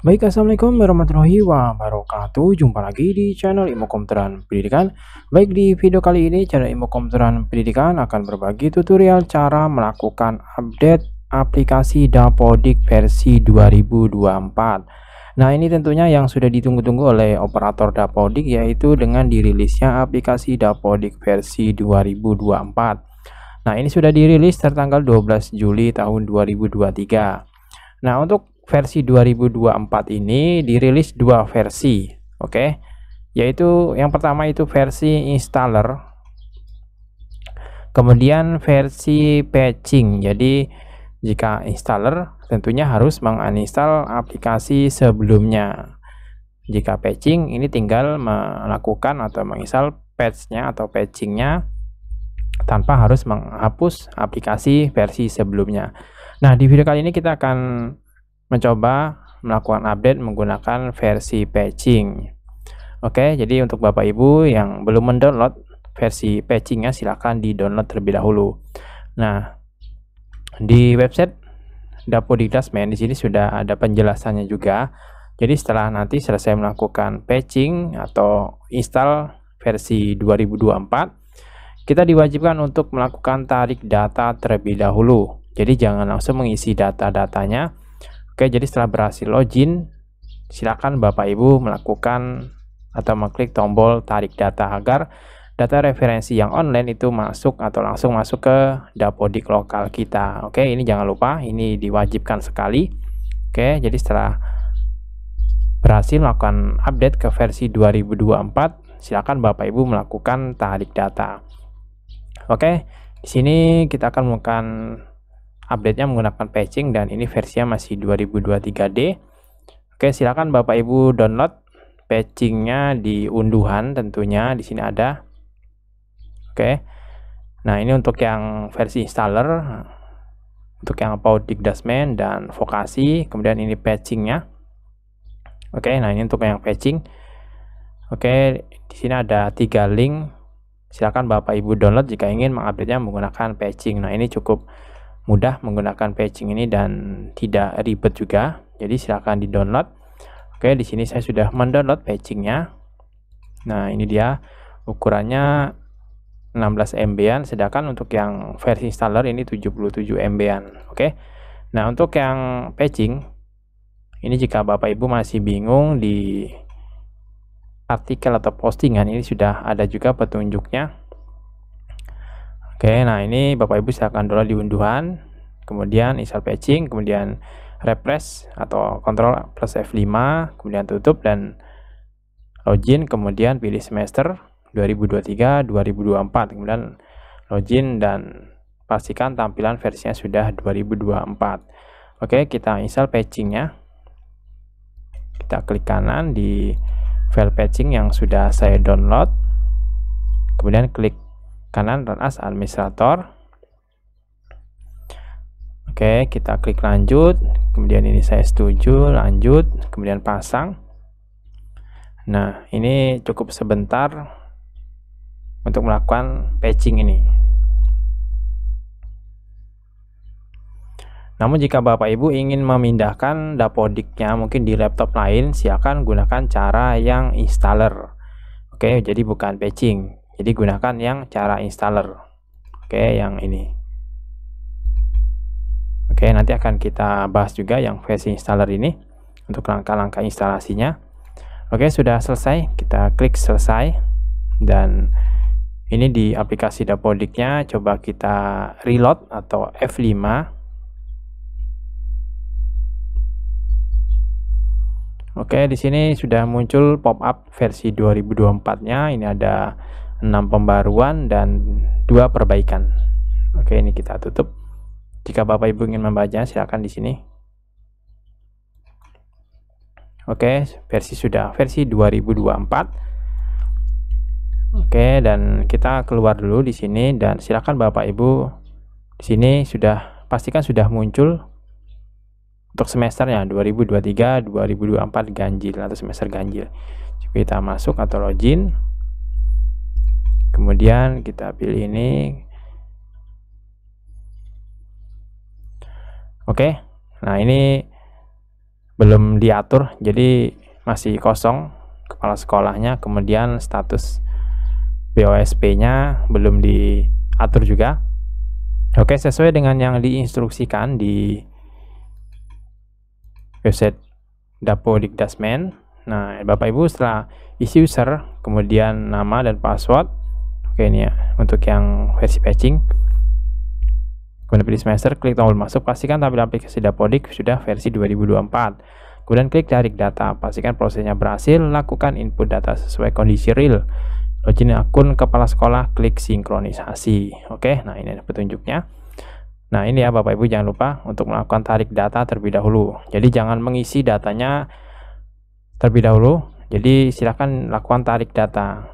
Baik, Assalamualaikum warahmatullahi wabarakatuh. Jumpa lagi di channel Imo Komputeran Pendidikan. Baik, di video kali ini channel Imo Komputeran Pendidikan akan berbagi tutorial cara melakukan update aplikasi Dapodik versi 2024. Nah, ini tentunya yang sudah ditunggu-tunggu oleh operator Dapodik yaitu dengan dirilisnya aplikasi Dapodik versi 2024. Nah, ini sudah dirilis tertanggal 12 Juli tahun 2023. Nah, untuk versi 2024 ini dirilis dua versi oke okay? yaitu yang pertama itu versi installer kemudian versi patching jadi jika installer tentunya harus menginstal aplikasi sebelumnya jika patching ini tinggal melakukan atau menginstall patchnya atau patchingnya tanpa harus menghapus aplikasi versi sebelumnya nah di video kali ini kita akan mencoba melakukan update menggunakan versi patching. Oke, jadi untuk Bapak Ibu yang belum mendownload versi patchingnya silahkan di-download terlebih dahulu. Nah, di website Dapodikdasmen di sini sudah ada penjelasannya juga. Jadi setelah nanti selesai melakukan patching atau install versi 2024, kita diwajibkan untuk melakukan tarik data terlebih dahulu. Jadi jangan langsung mengisi data-datanya, Oke, jadi setelah berhasil login, silakan Bapak Ibu melakukan atau mengklik tombol tarik data agar data referensi yang online itu masuk atau langsung masuk ke dapodik lokal kita. Oke, ini jangan lupa, ini diwajibkan sekali. Oke, jadi setelah berhasil melakukan update ke versi 2024, silakan Bapak Ibu melakukan tarik data. Oke, di sini kita akan melakukan update-nya menggunakan patching dan ini versinya masih 2023D. Oke, silakan Bapak Ibu download patchingnya di unduhan tentunya di sini ada. Oke. Nah, ini untuk yang versi installer untuk yang Paud Digdasman dan Vokasi, kemudian ini patchingnya. Oke, nah ini untuk yang patching. Oke, di sini ada tiga link. Silakan Bapak Ibu download jika ingin mengupdate-nya menggunakan patching. Nah, ini cukup mudah menggunakan patching ini dan tidak ribet juga. Jadi silahkan di download. Oke di sini saya sudah mendownload patchingnya. Nah ini dia ukurannya 16 MB-an sedangkan untuk yang versi installer ini 77 MB-an. Oke. Nah, untuk yang patching ini jika Bapak Ibu masih bingung di artikel atau postingan ini sudah ada juga petunjuknya Oke, nah ini Bapak Ibu silakan download di unduhan, kemudian install patching, kemudian refresh atau kontrol plus F5, kemudian tutup dan login, kemudian pilih semester 2023, 2024, kemudian login dan pastikan tampilan versinya sudah 2024. Oke, kita install patchingnya. Kita klik kanan di file patching yang sudah saya download. Kemudian klik kanan dan as administrator oke kita klik lanjut kemudian ini saya setuju lanjut kemudian pasang nah ini cukup sebentar untuk melakukan patching ini Namun jika Bapak Ibu ingin memindahkan dapodiknya mungkin di laptop lain, silakan gunakan cara yang installer. Oke, jadi bukan patching. Jadi gunakan yang cara installer. Oke, yang ini. Oke, nanti akan kita bahas juga yang versi installer ini untuk langkah-langkah instalasinya. Oke, sudah selesai. Kita klik selesai dan ini di aplikasi Dapodiknya coba kita reload atau F5 Oke di sini sudah muncul pop up versi 2024 nya ini ada 6 pembaruan dan 2 perbaikan oke ini kita tutup jika bapak ibu ingin membaca silakan di sini oke versi sudah versi 2024 Oke, dan kita keluar dulu di sini dan silakan Bapak Ibu di sini sudah pastikan sudah muncul untuk semesternya 2023 2024 ganjil atau semester ganjil. Jadi kita masuk atau login kemudian kita pilih ini oke nah ini belum diatur jadi masih kosong kepala sekolahnya kemudian status BOSP nya belum diatur juga oke sesuai dengan yang diinstruksikan di website Dapodikdasmen. Nah, Bapak Ibu setelah isi user, kemudian nama dan password, Oke ini ya untuk yang versi patching kemudian pilih semester klik tombol masuk pastikan tampilan aplikasi Dapodik sudah versi 2024 kemudian klik tarik data pastikan prosesnya berhasil lakukan input data sesuai kondisi real login akun kepala sekolah klik sinkronisasi oke nah ini ada petunjuknya Nah ini ya Bapak Ibu jangan lupa untuk melakukan tarik data terlebih dahulu. Jadi jangan mengisi datanya terlebih dahulu. Jadi silahkan lakukan tarik data.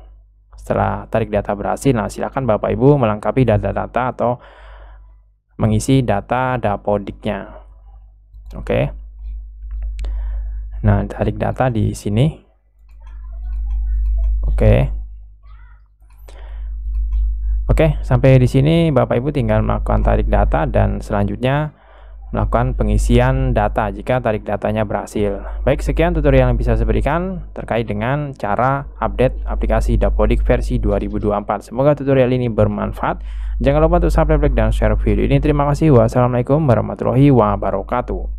Setelah tarik data berhasil, nah silakan Bapak Ibu melengkapi data-data atau mengisi data dapodiknya. Oke. Nah, tarik data di sini. Oke. Oke, sampai di sini Bapak Ibu tinggal melakukan tarik data dan selanjutnya melakukan pengisian data jika tarik datanya berhasil. Baik, sekian tutorial yang bisa saya berikan terkait dengan cara update aplikasi Dapodik versi 2024. Semoga tutorial ini bermanfaat. Jangan lupa untuk subscribe, like, dan share video ini. Terima kasih. Wassalamualaikum warahmatullahi wabarakatuh.